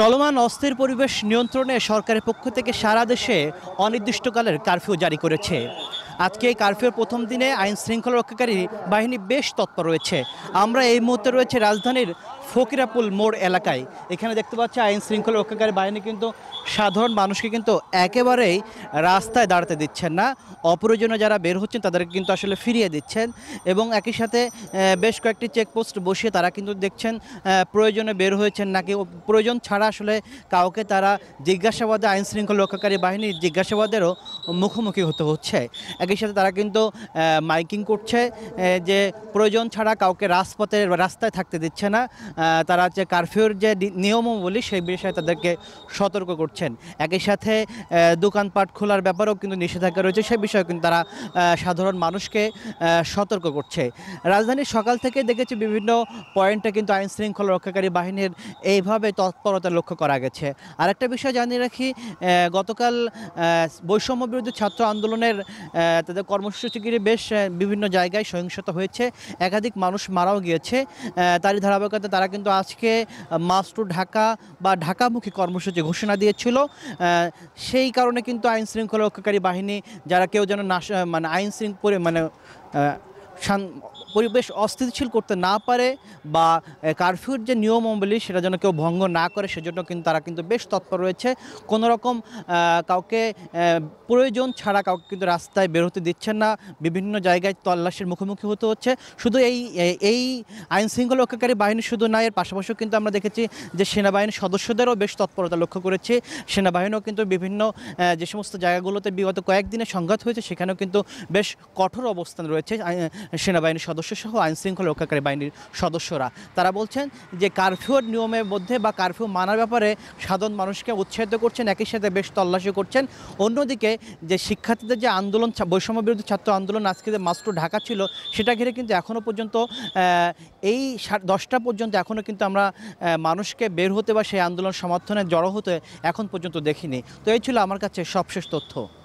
চলমান অস্থির পরিবেশ নিয়ন্ত্রণে সরকারের পক্ষ থেকে সারা দেশে অনির্দিষ্টকালের কারফিউ জারি করেছে আজকে এই কারফিউর প্রথম দিনে আইন শৃঙ্খলা রক্ষাকারী বাহিনী বেশ তৎপর রয়েছে আমরা এই মুহূর্তে রয়েছে রাজধানীর ফকিরাপুল মোড় এলাকায় এখানে দেখতে পাচ্ছি আইন শৃঙ্খলা রক্ষাকারী বাহিনী কিন্তু সাধারণ মানুষকে কিন্তু একেবারেই রাস্তায় দাঁড়াতে দিচ্ছেন না অপ্রয়োজনে যারা বের হচ্ছেন তাদেরকে কিন্তু আসলে ফিরিয়ে দিচ্ছেন এবং একই সাথে বেশ কয়েকটি চেকপোস্ট বসিয়ে তারা কিন্তু দেখছেন প্রয়োজনে বের হয়েছেন নাকি প্রয়োজন ছাড়া আসলে কাউকে তারা জিজ্ঞাসাবাদে আইন শৃঙ্খলা রক্ষাকারী বাহিনীর জিজ্ঞাসাবাদেরও মুখোমুখি হতে হচ্ছে একই সাথে তারা কিন্তু মাইকিং করছে যে প্রয়োজন ছাড়া কাউকে রাজপথে রাস্তায় থাকতে দিচ্ছে না তারা যে কারফিউর যে নিয়মাবলী সেই বিষয়ে তাদেরকে সতর্ক করছেন একই সাথে দোকানপাট খোলার ব্যাপারেও কিন্তু নিষেধাজ্ঞা রয়েছে সেই বিষয়ে কিন্তু তারা সাধারণ মানুষকে সতর্ক করছে রাজধানীর সকাল থেকে দেখেছি বিভিন্ন পয়েন্টে কিন্তু আইন শৃঙ্খলা রক্ষাকারী বাহিনীর এইভাবে তৎপরতা লক্ষ্য করা গেছে আরেকটা বিষয় জানিয়ে রাখি গতকাল বৈষম্য বিরোধী ছাত্র আন্দোলনের তাদের কর্মসূচি বেশ বিভিন্ন জায়গায় সহিংসতা হয়েছে একাধিক মানুষ মারাও গিয়েছে তারই ধারাবাহিকতা তারা কিন্তু আজকে মাস্টু ঢাকা বা ঢাকামুখী কর্মসূচি ঘোষণা দিয়েছিল সেই কারণে কিন্তু আইনশৃঙ্খলা রক্ষাকারী বাহিনী যারা কেউ যেন মানে আইনশৃঙ্খলে মানে পরিবেশ অস্থিতিশীল করতে না পারে বা কারফিউর যে নিয়মাবলী সেটা যেন কেউ ভঙ্গ না করে সেজন্য কিন্তু তারা কিন্তু বেশ তৎপর রয়েছে কোনো রকম কাউকে প্রয়োজন ছাড়া কাউকে কিন্তু রাস্তায় বেরোতে দিচ্ছেন না বিভিন্ন জায়গায় তল্লাশির মুখোমুখি হতে হচ্ছে শুধু এই এই আইন শৃঙ্খলা রক্ষাকারী বাহিনী শুধু না এর পাশাপাশিও কিন্তু আমরা দেখেছি যে সেনাবাহিনীর সদস্যদেরও বেশ তৎপরতা লক্ষ্য করেছি সেনাবাহিনীও কিন্তু বিভিন্ন যে সমস্ত জায়গাগুলোতে বিগত কয়েকদিনে সংঘাত হয়েছে সেখানেও কিন্তু বেশ কঠোর অবস্থান রয়েছে সেনাবাহিনীর সদস্য সহ আইন শৃঙ্খলা রক্ষাকারী বাহিনীর সদস্যরা তারা বলছেন যে কারফিউর নিয়মের মধ্যে বা কারফিউ মানার ব্যাপারে সাধারণ মানুষকে উৎসাহিত করছেন একই সাথে বেশ তল্লাশি করছেন অন্যদিকে যে শিক্ষার্থীদের যে আন্দোলন বৈষম্য বিরোধী ছাত্র আন্দোলন আজকে যে মাস্টর ঢাকা ছিল সেটা ঘিরে কিন্তু এখনও পর্যন্ত এই দশটা পর্যন্ত এখনও কিন্তু আমরা মানুষকে বের হতে বা সেই আন্দোলন সমর্থনে জড়ো হতে এখন পর্যন্ত দেখিনি তো এই ছিল আমার কাছে সবশেষ তথ্য